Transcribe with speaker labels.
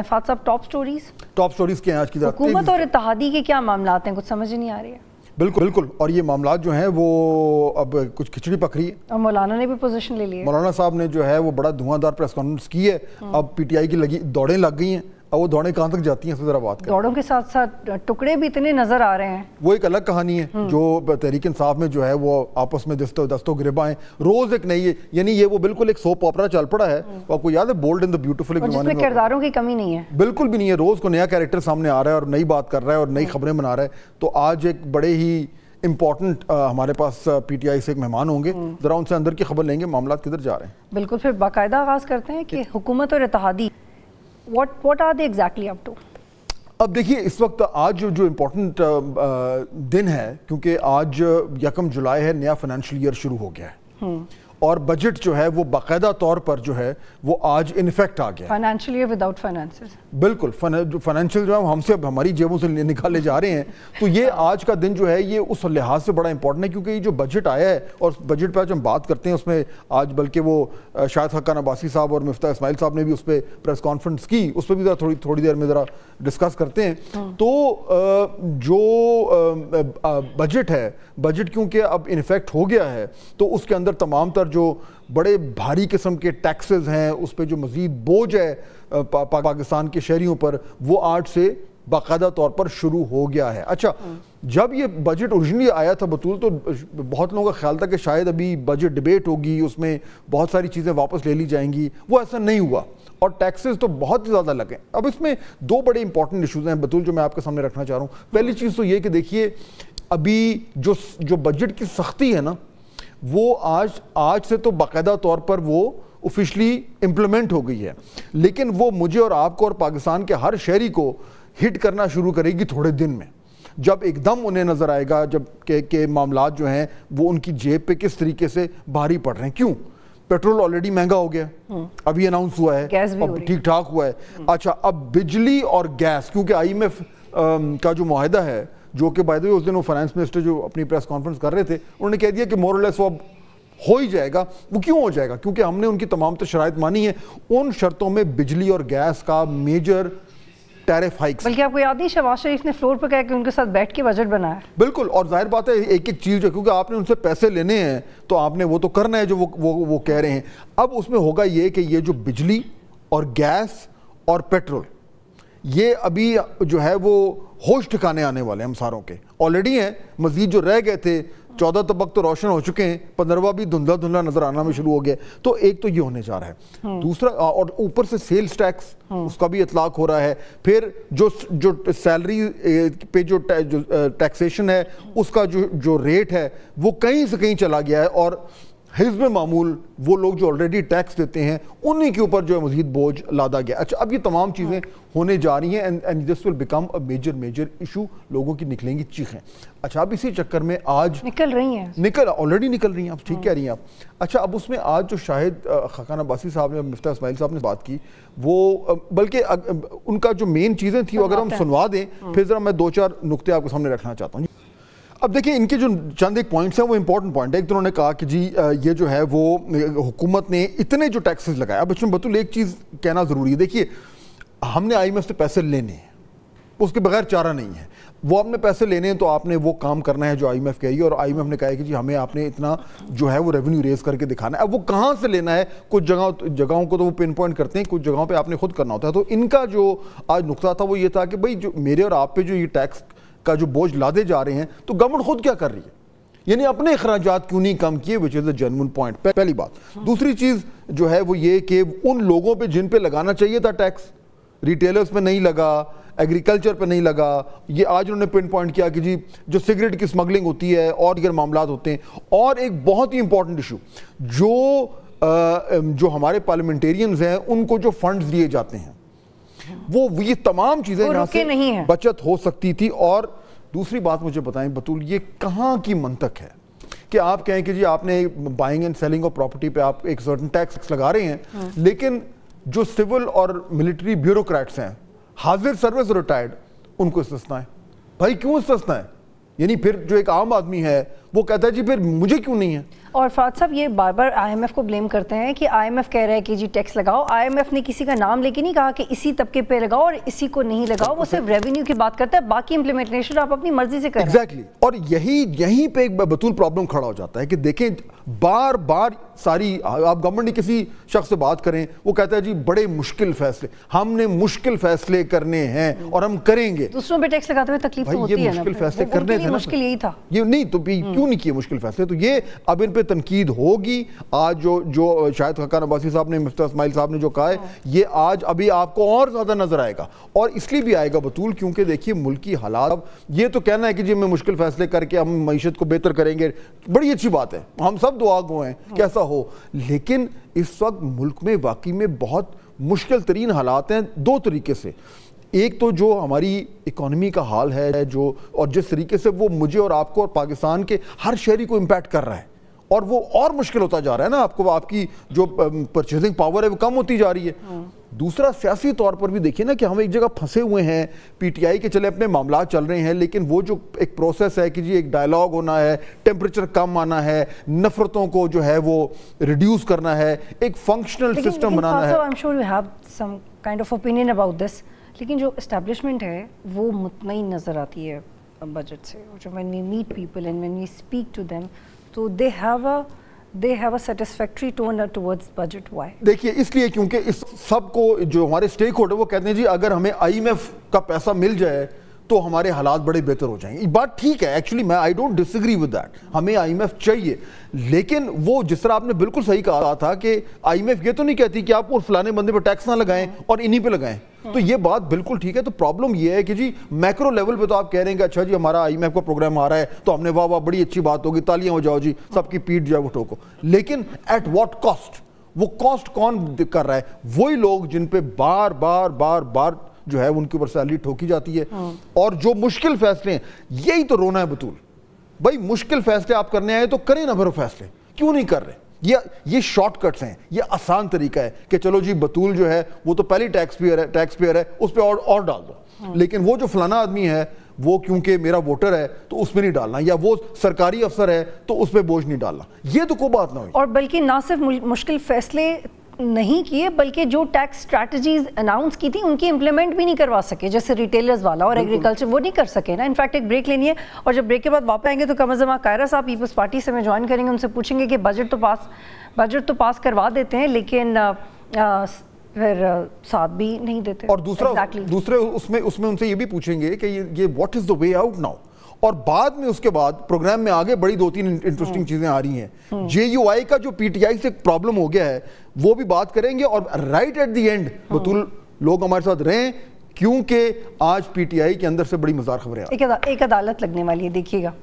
Speaker 1: नफात साहब top stories top stories के हैं आज की हुकूमत
Speaker 2: और इतिहादी के क्या मामला हैं कुछ समझ नहीं आ रही
Speaker 1: है बिल्कुल बिल्कुल और ये मामला जो हैं वो अब कुछ खिचड़ी पकड़ी है
Speaker 2: और मौलाना ने भी पोजीशन ले ली है मौलाना
Speaker 1: साहब ने जो है वो बड़ा धुआंधार प्रेस कॉन्फ्रेंस की है हम्म। अब पीटीआई की लगी दौड़ें लग गई हैं अब वो दौड़े कहाँ तक जाती हैं जरा बात
Speaker 2: दौड़ों के साथ साथ टुकड़े भी इतने नजर आ रहे हैं
Speaker 1: वो एक अलग कहानी है हम्म। जो तहरीक इंसाफ में जो है वो आपस में दस्तो दस्तों गिरबा है रोज एक नई यानी ये वो बिल्कुल एक सोप ऑपरा चल पड़ा है हम्म। आपको याद है बोल्ड इन द ब्यूटीफुल
Speaker 2: किरदारों की कमी नहीं
Speaker 1: है बिल्कुल भी नहीं है रोज को नया कैरेक्टर सामने आ रहा है और नई बात कर रहा है और नई हम्म। खबरें बना रहा है तो आज एक बड़े ही इम्पॉर्टेंट हमारे पास पीटीआई से एक मेहमान होंगे जरा उनसे अंदर की खबर लेंगे मामला किधर जा रहे हैं
Speaker 2: बिल्कुल फिर बाकायदा आगाज़ करते हैं कि हुकूमत और इतिहादी what what are they exactly up to
Speaker 1: अब देखिए इस वक्त आज जो इम्पोर्टेंट दिन है क्योंकि आज यकम जुलाई है नया फाइनेंशियल ईयर शुरू हो गया है हम्म। और बजट जो है वो बाकायदा तौर पर जो है वो आज इनफेक्ट आ गया
Speaker 2: फाइनेंशियली विदाउट फाइनेंस
Speaker 1: बिल्कुल फाइनेंशियल जो है हमसे अब हमारी जेबों से निकाले जा रहे हैं तो ये आज का दिन जो है ये उस लिहाज से बड़ा इंपॉर्टेंट है क्योंकि ये जो बजट आया है और बजट पर आज हम बात करते हैं उसमें आज बल्कि वो शायद हक्का नबासी साहब और मुफ्ता इसमाइल साहब ने भी उस पर प्रेस कॉन्फ्रेंस की उस पर भी ज़रा थोड़ी थोड़ी देर में ज़रा डिस्कस करते हैं हम्म। तो जो बजट है बजट क्योंकि अब इनफेक्ट हो गया है तो उसके अंदर तमाम तर जो बड़े भारी किस्म के टैक्सेस हैं उस पर जो मज़ीद बोझ है पा, पा, पाकिस्तान के शहरीों पर वो आज से बाकायदा तौर पर शुरू हो गया है अच्छा जब ये बजट ओरिजिनली आया था बतूल तो बहुत लोगों का ख्याल था कि शायद अभी बजट डिबेट होगी उसमें बहुत सारी चीज़ें वापस ले ली जाएंगी वो ऐसा नहीं हुआ और टैक्सेस तो बहुत ही ज़्यादा लगे अब इसमें दो बड़े इंपॉर्टेंट इशूज़ हैं बतूल जो मैं आपके सामने रखना चाह रहा हूँ पहली चीज़ तो ये कि देखिए अभी जो जो बजट की सख्ती है ना वो आज आज से तो बाकायदा तौर पर वो ऑफिशली इम्प्लीमेंट हो गई है लेकिन वो मुझे और आपको और पाकिस्तान के हर शहरी को हिट करना शुरू करेगी थोड़े दिन में जब एकदम उन्हें नज़र आएगा जब के, के मामला जो हैं वो उनकी जेब पे किस तरीके से भारी पड़ रहे हैं क्यों पेट्रोल ऑलरेडी महंगा हो गया हम्म। अभी अनाउंस हुआ है अब ठीक ठाक हुआ है हम्म। अच्छा अब बिजली और गैस क्योंकि आई का जो माहिदा है जो कि बाय द वे उस दिन वो फाइनेंस मिनिस्टर जो अपनी प्रेस कॉन्फ्रेंस कर रहे थे उन्होंने कह दिया कि मोरलेस वो अब हो ही जाएगा वो क्यों हो जाएगा क्योंकि हमने उनकी तमाम तो शरात मानी है उन शर्तों में बिजली और गैस का मेजर टैरिफ हाइक
Speaker 2: बल्कि आपको याद नहीं शहबाज शरीफ ने फ्लोर पर कहा कि उनके साथ बैठ के बजट बनाया
Speaker 1: बिल्कुल और जाहिर बात है एक एक चीज़ है क्योंकि आपने उनसे पैसे लेने हैं तो आपने वो तो करना है जो वो वो वो कह रहे हैं अब उसमें होगा ये कि ये जो बिजली और गैस और पेट्रोल ये अभी जो है वो होश ठिकाने आने वाले हम सारों के ऑलरेडी हैं मजीद जो रह गए थे चौदह तबक तो, तो रोशन हो चुके हैं पंद्रहवा भी धुंधला धुंधला नजर आना में शुरू हो गया तो एक तो ये होने जा रहा है हाँ। दूसरा और ऊपर से सेल्स टैक्स हाँ। उसका भी इतलाक हो रहा है फिर जो जो सैलरी पे जो टैक्सेशन है उसका जो जो रेट है वो कहीं से कहीं चला गया है और हिजब मामूल वो लोग जो ऑलरेडी टैक्स देते हैं उन्हीं के ऊपर जो है मजीद बोझ लादा गया अच्छा अब ये तमाम चीज़ें होने जा रही हैं and and this will become a major major issue लोगों की निकलेंगी चीखें अच्छा अब इसी चक्कर में आज निकल रही हैं निकल ऑलरेडी निकल रही हैं आप ठीक हाँ। कह रही हैं आप अच्छा अब उसमें आज जो शाहिद खकान अब्बासी साहब ने मुफ्ता इसमाइल साहब ने बात की वो बल्कि उनका जो मेन चीज़ें थी अगर हम सुनवा दें हाँ। फिर ज़रा मैं दो चार नुकते आपके सामने रखना चाहता हूँ अब देखिए इनके जो चंद एक पॉइंट्स हैं वो इंपॉर्टेंट पॉइंट है एक तो उन्होंने कहा कि जी ये जो है वो हुकूमत ने इतने जो टैक्सेस लगाए अब इसमें बतुल एक चीज़ कहना ज़रूरी है देखिए हमने आई से पैसे लेने हैं उसके बगैर चारा नहीं है वो आपने पैसे लेने हैं तो आपने वो काम करना है जो आई एम एफ कही और आई एम एफ ने कहा है कि जी हमें आपने इतना जो है वो रेवेन्यू रेज करके दिखाना है अब वो कहाँ से लेना है कुछ जगह जगहों को तो वो पिन पॉइंट करते हैं कुछ जगहों पर आपने खुद करना होता है तो इनका जो आज नुकसान था वो ये था कि भाई जो मेरे और आप पे जो ये टैक्स का जो बोझ लादे जा रहे हैं तो गवर्नमेंट खुद क्या कर रही है यानी अपने अखराज क्यों नहीं कम किए which is a genuine point पहली बात दूसरी चीज़ जो है वो ये कि उन लोगों पे जिन पे लगाना चाहिए था टैक्स रिटेलर्स पे नहीं लगा एग्रीकल्चर पे नहीं लगा ये आज उन्होंने पिन पॉइंट किया कि जी जो सिगरेट की स्मगलिंग होती है और गैर मामला होते हैं और एक बहुत ही इंपॉर्टेंट इशू जो आ, जो हमारे पार्लियामेंटेरियंस हैं उनको जो फंड्स दिए जाते हैं वो ये तमाम चीजें यहाँ से नहीं है बचत हो सकती थी और दूसरी बात मुझे बताएं बतूल ये कहाँ की मंतक है कि आप कहें कि जी आपने buying and selling of property पे आप एक सर्टन टैक्स लगा रहे हैं हाँ। लेकिन जो सिविल और मिलिट्री ब्यूरोक्रेट्स हैं हाजिर सर्विस रिटायर्ड उनको सस्ता है भाई क्यों सस्ता है यानी फिर जो एक आम आदमी है वो कहता है जी फिर मुझे क्यों नहीं है
Speaker 2: और फात साहब ये बार बार आईएमएफ को ब्लेम करते हैं कि आईएमएफ कह रहा है कि जी टैक्स लगाओ आईएमएफ ने किसी का नाम लेके नहीं कहा कि इसी तबके पे लगाओ और इसी को नहीं लगाओ वो सिर्फ रेवेन्यू की बात करता है बाकी इम्प्लीमेंटेशन आप अपनी मर्जी से करें एग्जैक्टली exactly.
Speaker 1: और यही यहीं पे एक बतूल प्रॉब्लम खड़ा हो जाता है कि देखें बार बार सारी आप गवर्नमेंट ने किसी शख्स से बात करें वो कहता है जी बड़े मुश्किल फैसले हमने मुश्किल फैसले करने हैं और हम करेंगे
Speaker 2: दूसरों पे टैक्स लगाते हुए तकलीफ तो होती ये मुश्किल फैसले करने थे मुश्किल यही
Speaker 1: था ये नहीं तो भी हम्म। क्यों नहीं किए मुश्किल फैसले तो ये अब इन पर तनकीद होगी आज जो जो शायद हकान अब्बासी साहब ने मुफ्ता इसमाइल साहब ने जो कहा है हाँ। ये आज अभी आपको और ज़्यादा नजर आएगा और इसलिए भी आएगा बतूल क्योंकि देखिए मुल्की हालात अब ये तो कहना है कि जी हमें मुश्किल फैसले करके हम मीशत को बेहतर करेंगे बड़ी अच्छी बात है हम सब दुआ गो हैं कि हाँ। हो लेकिन इस वक्त मुल्क में वाकई में बहुत मुश्किल तरीन हालात हैं दो तरीके से एक तो जो हमारी इकोनॉमी का हाल है जो और जिस तरीके से वो मुझे और आपको और पाकिस्तान के हर शहरी को इम्पैक्ट कर रहा है और वो और मुश्किल होता जा रहा है ना आपको आपकी जो परचेजिंग पावर है वो कम होती जा रही है हाँ। दूसरा सियासी तौर पर भी देखिए ना कि हम एक जगह फंसे हुए हैं पीटीआई के चले अपने मामला चल रहे हैं लेकिन वो जो एक प्रोसेस है कि जी एक डायलॉग होना है टेम्परेचर कम आना है नफरतों को जो है वो रिड्यूस करना है एक फंक्शनल सिस्टम बनाना
Speaker 2: है लेकिन जो इस्टेब्लिशमेंट है वो मुतमिन नज़र आती है बजट से जो when we meet people and when we speak to them तो they have a they have a satisfactory tone towards budget why
Speaker 1: देखिए इसलिए क्योंकि इस सब को जो हमारे स्टेक होल्डर वो कहते हैं जी अगर हमें आईएमएफ का पैसा मिल जाए तो हमारे हालात बड़े बेहतर हो जाएंगे बात ठीक है एक्चुअली मैं I don't disagree with that हमें आईएमएफ चाहिए लेकिन वो जिस तरह आपने बिल्कुल सही कहा था कि आईएमएफ ये तो नहीं कहती कि आप और फलाने बंदे पर टैक्स ना लगाएं और इन्हीं पे लगाएं तो ये बात बिल्कुल ठीक है तो प्रॉब्लम ये है कि जी मैक्रो लेवल पे तो आप कह रहे हैं कि अच्छा जी हमारा आई का प्रोग्राम आ रहा है तो हमने वाह वाह बड़ी अच्छी बात होगी तालियां हो जाओ जी सबकी पीठ जो है वो ठोको लेकिन एट वॉट कॉस्ट वो कॉस्ट कौन कर रहा है वही लोग जिन पे बार बार बार बार जो है उनके ऊपर सैलरी ठोकी जाती है हाँ। और जो मुश्किल फैसले यही तो रोना है बतूल भाई मुश्किल फैसले आप करने आए तो करें ना भरो फैसले क्यों नहीं कर रहे ये ये शॉर्टकट्स हैं ये आसान तरीका है कि चलो जी बतूल जो है वो तो पहले टैक्स पेयर है टैक्स पेयर है उस पर और और डाल दो हाँ। लेकिन वो जो फलाना आदमी है वो क्योंकि मेरा वोटर है तो उसमें नहीं डालना या वो सरकारी अफसर है तो उस पर बोझ नहीं डालना ये तो कोई बात ना हो
Speaker 2: और बल्कि ना सिर्फ मुश्किल फैसले नहीं किए बल्कि जो टैक्स स्ट्रैटेजीज अनाउंस की थी उनकी इम्प्लीमेंट भी नहीं करवा सके जैसे रिटेलर्स वाला और एग्रीकल्चर वो नहीं कर सके ना इनफैक्ट एक ब्रेक लेनी है और जब ब्रेक के बाद वापस आएंगे तो कम अजम कायरा साहब पीपल्स पार्टी से मैं ज्वाइन करेंगे उनसे पूछेंगे कि बजट तो पास बजट तो पास करवा देते हैं लेकिन आ, आ, फिर साथ भी नहीं देते और दूसरा exactly.
Speaker 1: दूसरे उसमें उसमें उनसे ये भी पूछेंगे कि ये ये what is the way out now और बाद में उसके बाद प्रोग्राम में आगे बड़ी दो तीन इंटरेस्टिंग हम्म। चीजें आ रही हैं जेयूआई हम्म। का जो पीटीआई से प्रॉब्लम हो गया है वो भी बात करेंगे और राइट एट दी एंड बतुल लोग हमारे साथ रहें क्योंकि आज पीटीआई के अंदर से बड़ी मजार
Speaker 2: खबरें एक अदालत लगने वाली है देखिएगा